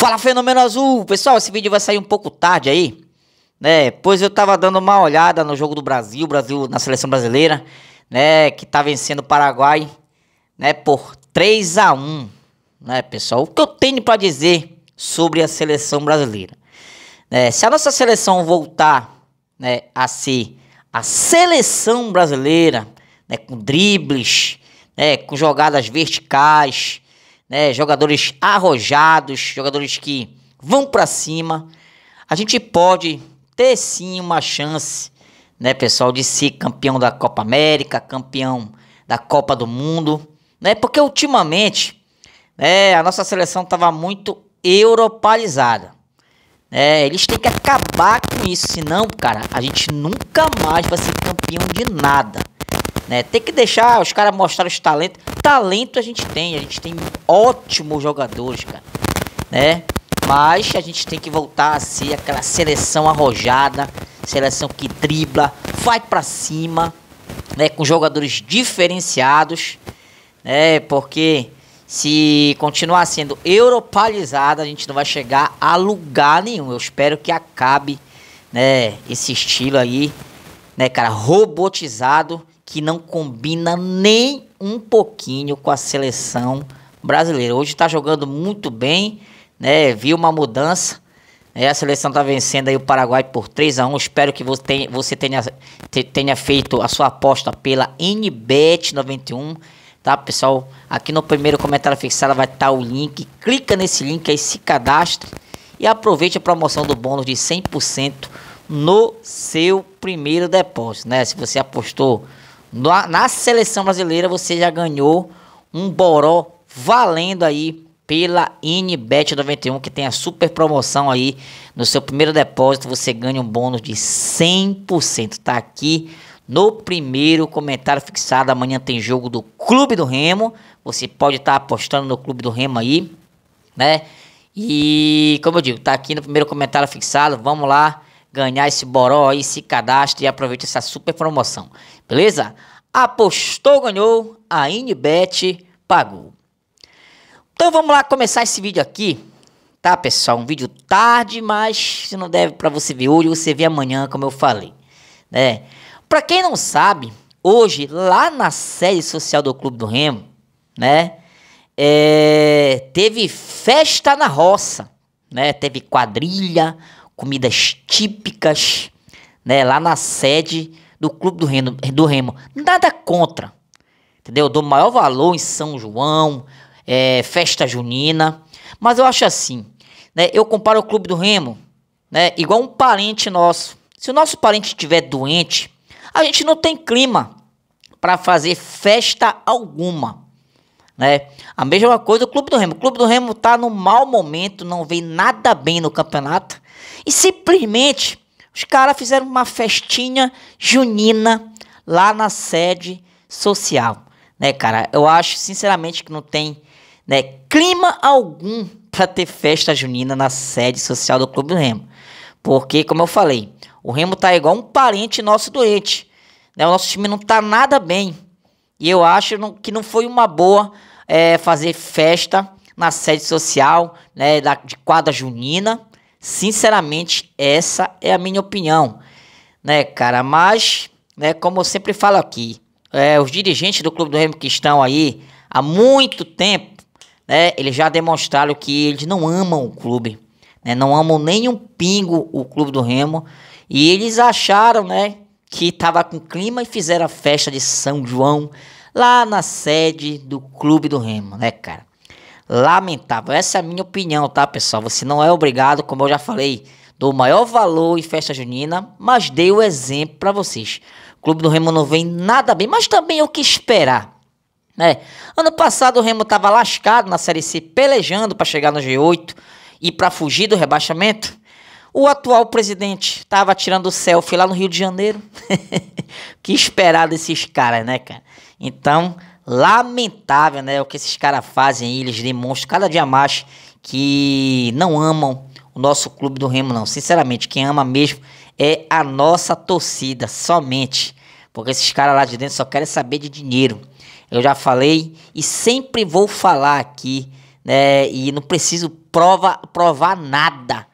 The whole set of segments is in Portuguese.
Fala Fenômeno Azul! Pessoal, esse vídeo vai sair um pouco tarde aí, né? Pois eu tava dando uma olhada no jogo do Brasil, Brasil na seleção brasileira, né? Que tá vencendo o Paraguai, né? Por 3 a 1 né, pessoal? O que eu tenho para dizer sobre a seleção brasileira? Né, se a nossa seleção voltar né, a ser a seleção brasileira, né, com dribles, né, com jogadas verticais, né, jogadores arrojados, jogadores que vão para cima, a gente pode ter sim uma chance, né, pessoal, de ser campeão da Copa América, campeão da Copa do Mundo, né? Porque ultimamente, né, a nossa seleção estava muito europalizada. É, né. eles têm que acabar com isso, senão, cara, a gente nunca mais vai ser campeão de nada. Né? Tem que deixar os caras mostrar os talentos. Talento a gente tem, a gente tem ótimos jogadores, cara. Né? Mas a gente tem que voltar a ser aquela seleção arrojada, seleção que dribla, vai para cima, né? com jogadores diferenciados, né? Porque se continuar sendo europalizada, a gente não vai chegar a lugar nenhum. Eu espero que acabe, né, esse estilo aí, né, cara, robotizado que não combina nem um pouquinho com a seleção brasileira. Hoje está jogando muito bem, né? Viu uma mudança. É A seleção está vencendo aí o Paraguai por 3 a 1 Espero que você tenha, tenha feito a sua aposta pela NBET 91 tá, pessoal? Aqui no primeiro comentário fixado vai estar tá o link. Clica nesse link aí, se cadastre e aproveite a promoção do bônus de 100% no seu primeiro depósito, né? Se você apostou na, na seleção brasileira você já ganhou um boró valendo aí pela Inibet 91, que tem a super promoção aí. No seu primeiro depósito você ganha um bônus de 100%. Tá aqui no primeiro comentário fixado. Amanhã tem jogo do Clube do Remo. Você pode estar tá apostando no Clube do Remo aí, né? E como eu digo, tá aqui no primeiro comentário fixado. Vamos lá ganhar esse boró aí, se cadastre e aproveite essa super promoção, beleza? Apostou, ganhou, a Inbet pagou. Então vamos lá começar esse vídeo aqui, tá pessoal? Um vídeo tarde, mas se não deve para você ver hoje, você vê amanhã, como eu falei, né? Para quem não sabe, hoje lá na sede social do Clube do Remo, né? É, teve festa na roça, né? Teve quadrilha, comidas típicas, né, lá na sede do Clube do Remo, do Remo. Nada contra, entendeu? Do maior valor em São João, é, festa junina, mas eu acho assim, né, eu comparo o Clube do Remo, né, igual um parente nosso. Se o nosso parente estiver doente, a gente não tem clima para fazer festa alguma. Né? A mesma coisa o Clube do Remo. O Clube do Remo está no mau momento, não vem nada bem no campeonato. E simplesmente os caras fizeram uma festinha junina lá na sede social. Né, cara? Eu acho, sinceramente, que não tem né, clima algum para ter festa junina na sede social do Clube do Remo. Porque, como eu falei, o Remo tá igual um parente nosso doente. Né? O nosso time não tá nada bem. E eu acho que não foi uma boa é, fazer festa na sede social né, da, de quadra junina. Sinceramente, essa é a minha opinião, né, cara? Mas, né, como eu sempre falo aqui, é, os dirigentes do Clube do Remo que estão aí há muito tempo, né, eles já demonstraram que eles não amam o clube, né, não amam nem um pingo o Clube do Remo, e eles acharam, né, que estava com clima e fizeram a festa de São João, lá na sede do Clube do Remo, né, cara? Lamentável. Essa é a minha opinião, tá, pessoal? Você não é obrigado, como eu já falei, do maior valor em festa junina, mas dei o exemplo para vocês. O Clube do Remo não vem nada bem, mas também é o que esperar. Né? Ano passado o Remo estava lascado na Série C, pelejando para chegar no G8 e para fugir do rebaixamento. O atual presidente estava tirando selfie lá no Rio de Janeiro. que esperar desses caras, né, cara? Então, lamentável, né? O que esses caras fazem aí, eles demonstram cada dia mais que não amam o nosso clube do Remo, não. Sinceramente, quem ama mesmo é a nossa torcida, somente. Porque esses caras lá de dentro só querem saber de dinheiro. Eu já falei e sempre vou falar aqui, né? E não preciso prova, provar nada.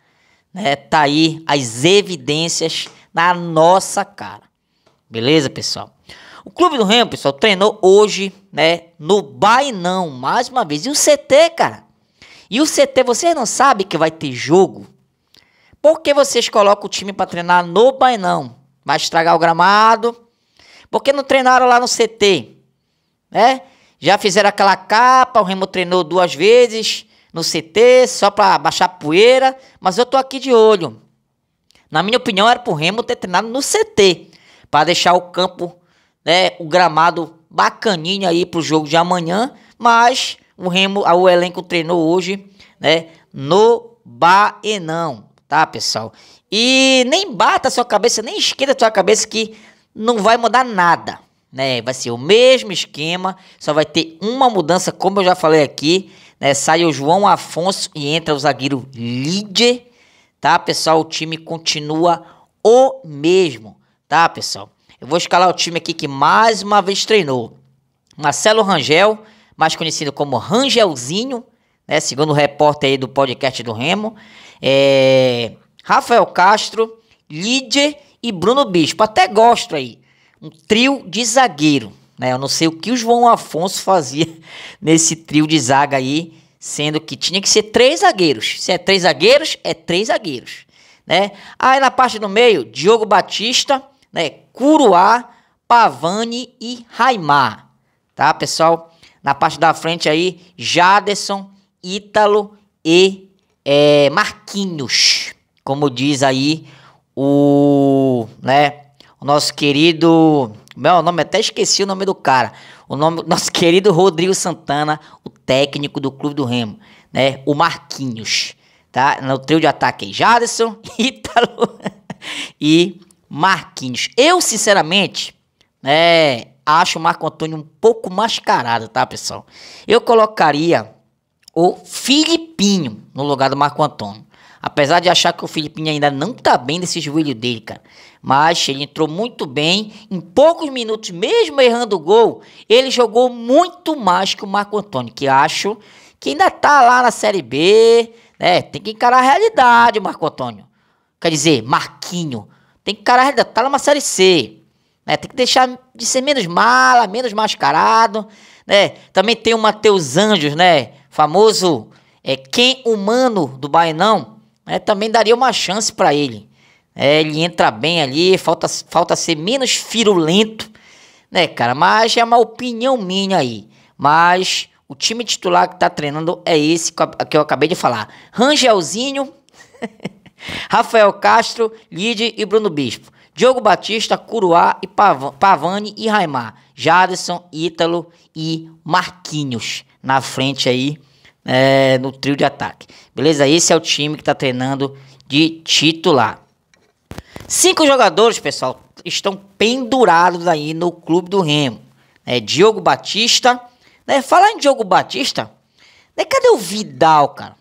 Né? Tá aí as evidências na nossa cara. Beleza, pessoal? O Clube do Remo, pessoal, treinou hoje, né? No Bainão, mais uma vez. E o CT, cara? E o CT, vocês não sabem que vai ter jogo? Por que vocês colocam o time para treinar no Bainão? Vai estragar o gramado? Por que não treinaram lá no CT? Né? Já fizeram aquela capa, o Remo treinou duas vezes no CT, só para baixar a poeira, mas eu tô aqui de olho. Na minha opinião, era pro Remo ter treinado no CT, para deixar o campo né? O gramado bacaninha aí pro jogo de amanhã, mas o Remo, o elenco treinou hoje, né? No Baenão, tá, pessoal? E nem bata a sua cabeça, nem esquenta a sua cabeça que não vai mudar nada, né? Vai ser o mesmo esquema, só vai ter uma mudança, como eu já falei aqui, né? Sai o João Afonso e entra o zagueiro Lidia, tá, pessoal? O time continua o mesmo, tá, pessoal? Eu vou escalar o time aqui que mais uma vez treinou. Marcelo Rangel, mais conhecido como Rangelzinho, né, segundo o repórter aí do podcast do Remo. É, Rafael Castro, Lídia e Bruno Bispo. Até gosto aí. Um trio de zagueiro. Né? Eu não sei o que o João Afonso fazia nesse trio de zaga aí, sendo que tinha que ser três zagueiros. Se é três zagueiros, é três zagueiros. Né? Aí na parte do meio, Diogo Batista né? Curuá, Pavani e Raimar, tá, pessoal? Na parte da frente aí, Jaderson, Ítalo e é, Marquinhos, como diz aí o, né, o nosso querido, meu nome até esqueci o nome do cara, o nome nosso querido Rodrigo Santana, o técnico do Clube do Remo, né, o Marquinhos, tá? No trio de ataque, Jaderson, Ítalo e Marquinhos. Eu, sinceramente, é, acho o Marco Antônio um pouco mascarado, tá, pessoal? Eu colocaria o Filipinho no lugar do Marco Antônio. Apesar de achar que o Filipinho ainda não tá bem desse joelho dele, cara. Mas ele entrou muito bem. Em poucos minutos, mesmo errando o gol, ele jogou muito mais que o Marco Antônio, que acho que ainda tá lá na Série B, né? Tem que encarar a realidade, Marco Antônio. Quer dizer, Marquinho. Tem que encarar a realidade. Tá numa série C. Né? Tem que deixar de ser menos mala, menos mascarado. Né? Também tem o Matheus Anjos, né? Famoso é, quem humano do Bainão, né? também daria uma chance para ele. É, ele entra bem ali, falta, falta ser menos firulento, né, cara? Mas é uma opinião minha aí. Mas o time titular que tá treinando é esse que eu acabei de falar. Rangelzinho. Rafael Castro, Lide e Bruno Bispo. Diogo Batista, Curuá e Pavani e Raimar. Jadson, Ítalo e Marquinhos na frente aí é, no trio de ataque. Beleza? Esse é o time que está treinando de titular. Cinco jogadores, pessoal, estão pendurados aí no clube do Remo. É, Diogo Batista. Né? Falar em Diogo Batista, né? cadê o Vidal, cara?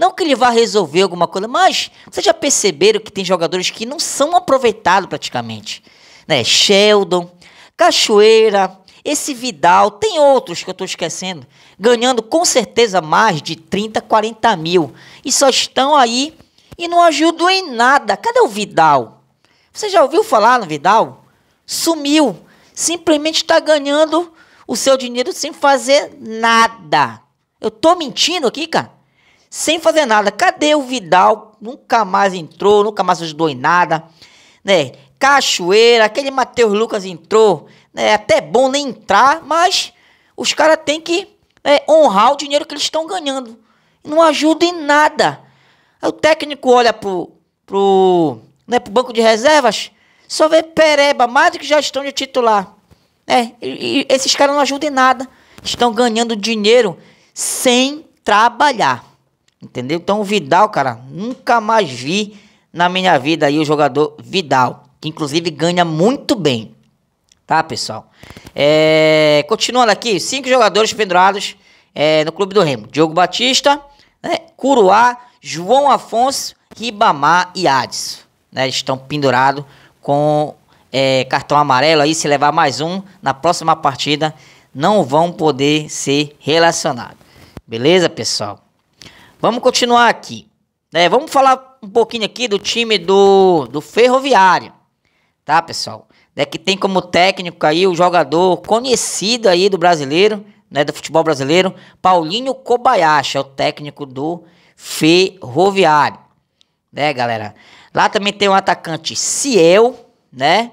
Não que ele vá resolver alguma coisa, mas vocês já perceberam que tem jogadores que não são aproveitados praticamente. Né? Sheldon, Cachoeira, esse Vidal, tem outros que eu estou esquecendo, ganhando com certeza mais de 30, 40 mil. E só estão aí e não ajudam em nada. Cadê o Vidal? Você já ouviu falar no Vidal? Sumiu. Simplesmente está ganhando o seu dinheiro sem fazer nada. Eu tô mentindo aqui, cara? sem fazer nada. Cadê o Vidal? Nunca mais entrou, nunca mais ajudou em nada, né? Cachoeira, aquele Matheus Lucas entrou, né? Até é bom nem entrar, mas os caras têm que né, honrar o dinheiro que eles estão ganhando. Não ajuda em nada. O técnico olha pro, pro, né, pro banco de reservas, só vê Pereba, mais do que já estão de titular. É, e, e esses caras não ajudam em nada. Estão ganhando dinheiro sem trabalhar. Entendeu? Então o Vidal, cara, nunca mais vi na minha vida aí o jogador Vidal, que inclusive ganha muito bem. Tá, pessoal? É, continuando aqui, cinco jogadores pendurados é, no Clube do Remo. Diogo Batista, né, Curuá, João Afonso, Ribamar e Adson. Né, estão pendurados com é, cartão amarelo aí. Se levar mais um na próxima partida, não vão poder ser relacionados. Beleza, pessoal? Vamos continuar aqui. É, vamos falar um pouquinho aqui do time do, do Ferroviário. Tá, pessoal? É que tem como técnico aí o jogador conhecido aí do brasileiro, né, do futebol brasileiro, Paulinho Kobayashi, é o técnico do Ferroviário. Né, galera? Lá também tem o um atacante Ciel, né?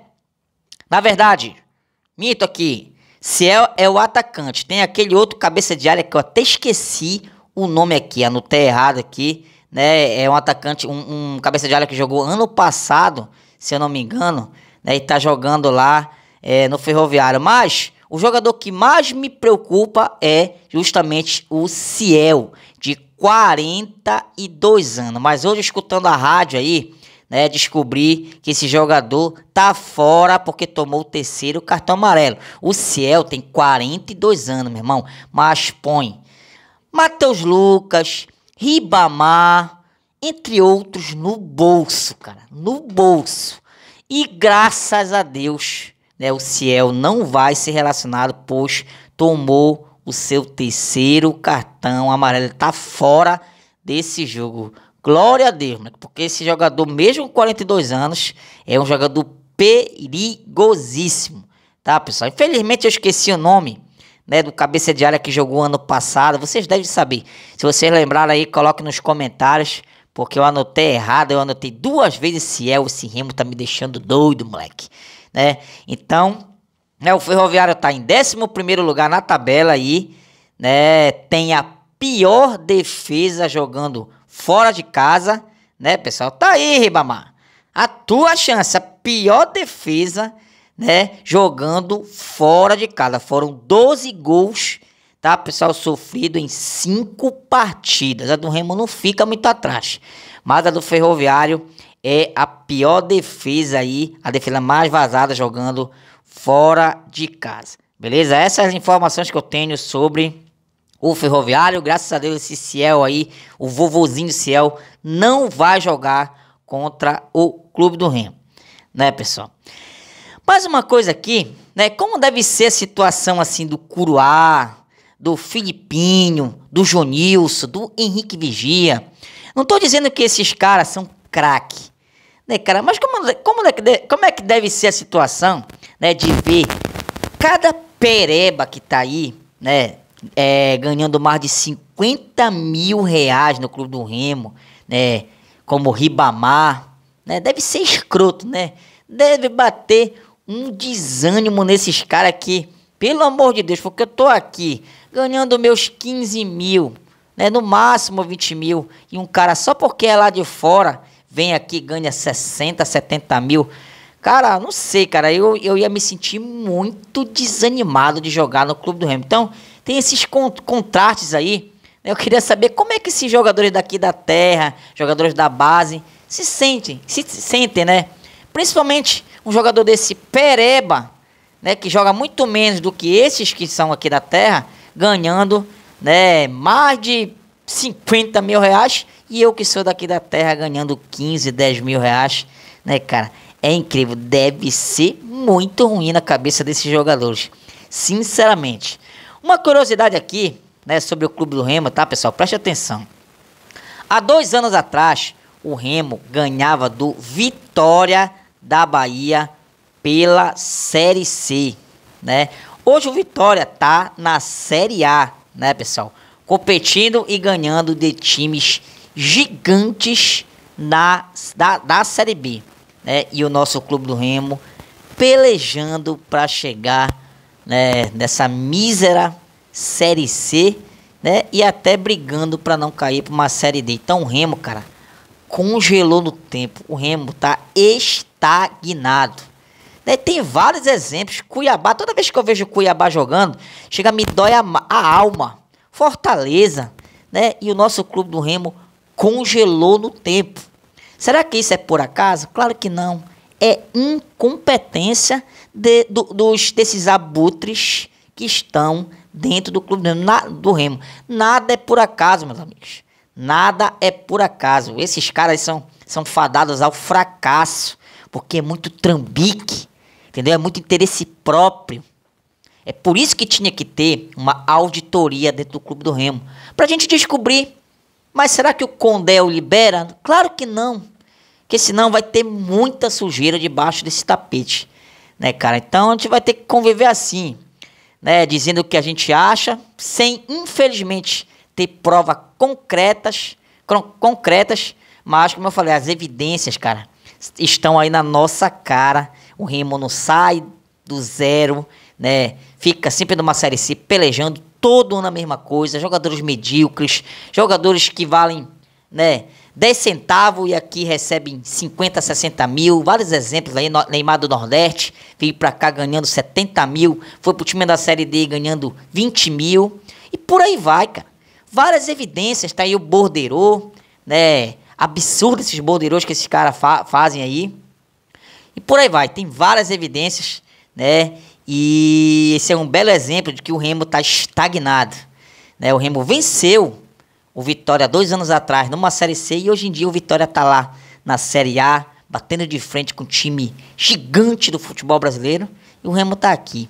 Na verdade, mito aqui. Ciel é o atacante. Tem aquele outro cabeça de área que eu até esqueci o nome aqui, anotei errado aqui, né? É um atacante, um, um cabeça de área que jogou ano passado, se eu não me engano, né? E tá jogando lá é, no Ferroviário. Mas o jogador que mais me preocupa é justamente o Ciel, de 42 anos. Mas hoje, escutando a rádio aí, né, descobri que esse jogador tá fora porque tomou o terceiro cartão amarelo. O Ciel tem 42 anos, meu irmão, mas põe Matheus Lucas, Ribamar, entre outros, no bolso, cara, no bolso. E graças a Deus, né, o Ciel não vai ser relacionado, pois tomou o seu terceiro cartão amarelo. está tá fora desse jogo. Glória a Deus, né? porque esse jogador, mesmo com 42 anos, é um jogador perigosíssimo, tá, pessoal? Infelizmente eu esqueci o nome né, do cabeça de área que jogou ano passado, vocês devem saber. Se vocês lembrar aí, coloque nos comentários, porque eu anotei errado, eu anotei duas vezes esse é o Remo tá me deixando doido, moleque, né? Então, né, o Ferroviário tá em 11 lugar na tabela aí, né? Tem a pior defesa jogando fora de casa, né, pessoal? Tá aí, Ribamar. A tua chance, a pior defesa né? Jogando fora de casa. Foram 12 gols, tá, pessoal? Sofrido em 5 partidas. A do Remo não fica muito atrás. Mas a do Ferroviário é a pior defesa aí, a defesa mais vazada jogando fora de casa. Beleza? Essas informações que eu tenho sobre o Ferroviário, graças a Deus esse Ciel aí, o vovozinho Ciel não vai jogar contra o Clube do Remo, né, pessoal? Mais uma coisa aqui, né? Como deve ser a situação assim do Curuá, do Filipinho, do Jonilson, do Henrique Vigia. Não estou dizendo que esses caras são craque, né, cara? Mas como, como, é como é que deve ser a situação, né, de ver cada pereba que tá aí, né, é, ganhando mais de 50 mil reais no Clube do Remo, né, como Ribamar, né, deve ser escroto, né? Deve bater um desânimo nesses caras aqui. Pelo amor de Deus, porque eu tô aqui ganhando meus 15 mil, né? No máximo 20 mil. E um cara só porque é lá de fora vem aqui ganha 60, 70 mil. Cara, não sei, cara. Eu, eu ia me sentir muito desanimado de jogar no clube do Remo. Então, tem esses cont contrastes aí. Né, eu queria saber como é que esses jogadores daqui da terra, jogadores da base, se sentem, se sentem, né? Principalmente um jogador desse pereba, né, que joga muito menos do que esses que são aqui da terra, ganhando né, mais de 50 mil reais e eu que sou daqui da terra ganhando 15, 10 mil reais, né, cara? É incrível, deve ser muito ruim na cabeça desses jogadores, sinceramente. Uma curiosidade aqui, né, sobre o clube do Remo, tá, pessoal? Preste atenção. Há dois anos atrás, o Remo ganhava do Vitória da Bahia pela Série C, né? Hoje o Vitória tá na Série A, né, pessoal? Competindo e ganhando de times gigantes na, da, da Série B, né? E o nosso Clube do Remo pelejando para chegar né, nessa mísera Série C, né? E até brigando para não cair para uma Série D. Então o Remo, cara, congelou no tempo. O Remo tá extremamente estagnado. Né, tem vários exemplos. Cuiabá, toda vez que eu vejo Cuiabá jogando, chega me dói a, a alma. Fortaleza, né? E o nosso clube do Remo congelou no tempo. Será que isso é por acaso? Claro que não. É incompetência de, do, dos, desses abutres que estão dentro do clube do Remo. Nada é por acaso, meus amigos. Nada é por acaso. Esses caras são, são fadados ao fracasso porque é muito trambique, entendeu? É muito interesse próprio. É por isso que tinha que ter uma auditoria dentro do Clube do Remo, para a gente descobrir. Mas será que o Condel libera? Claro que não, porque senão vai ter muita sujeira debaixo desse tapete, né, cara? Então a gente vai ter que conviver assim, né, dizendo o que a gente acha, sem infelizmente ter provas concretas, concretas, mas como eu falei, as evidências, cara, estão aí na nossa cara. O Remo não sai do zero, né? Fica sempre numa série C pelejando, todo na mesma coisa. Jogadores medíocres, jogadores que valem, né? 10 centavos e aqui recebem 50, 60 mil. Vários exemplos aí. Neymar do Nordeste veio para cá ganhando 70 mil. Foi pro time da Série D ganhando 20 mil. E por aí vai, cara. Várias evidências. Tá aí o Bordeiro, né? absurdo esses borderões que esses caras fa fazem aí. E por aí vai, tem várias evidências, né? E esse é um belo exemplo de que o Remo está estagnado. Né? O Remo venceu o Vitória dois anos atrás numa Série C e hoje em dia o Vitória está lá na Série A, batendo de frente com um time gigante do futebol brasileiro e o Remo está aqui.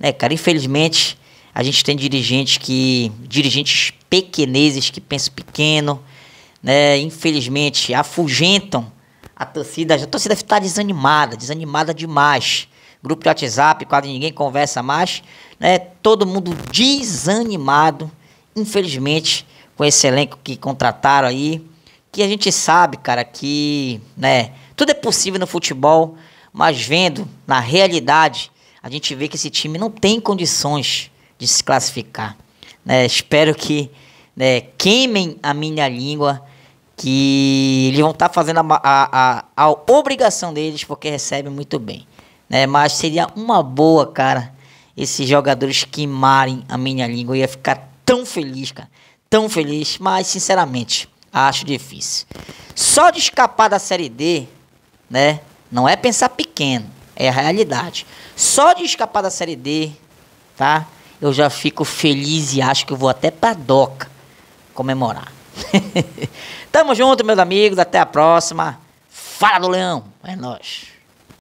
Né, cara, infelizmente a gente tem dirigentes que dirigentes pequeneses que pensam pequeno, né, infelizmente, afugentam a torcida. A torcida está desanimada, desanimada demais. Grupo de WhatsApp, quase ninguém conversa mais. Né, todo mundo desanimado, infelizmente, com esse elenco que contrataram aí. Que a gente sabe, cara, que né, tudo é possível no futebol, mas vendo na realidade, a gente vê que esse time não tem condições de se classificar. Né? Espero que né, queimem a minha língua, que eles vão estar tá fazendo a, a, a, a, obrigação deles, porque recebem muito bem. Né? Mas seria uma boa, cara, esses jogadores queimarem a minha língua. Eu ia ficar tão feliz, cara, tão feliz, mas sinceramente, acho difícil. Só de escapar da Série D, né, não é pensar pequeno, é a realidade. Só de escapar da Série D, tá? Eu já fico feliz e acho que eu vou até pra Doca comemorar. Tamo junto, meus amigos. Até a próxima. Fala do Leão. É nóis.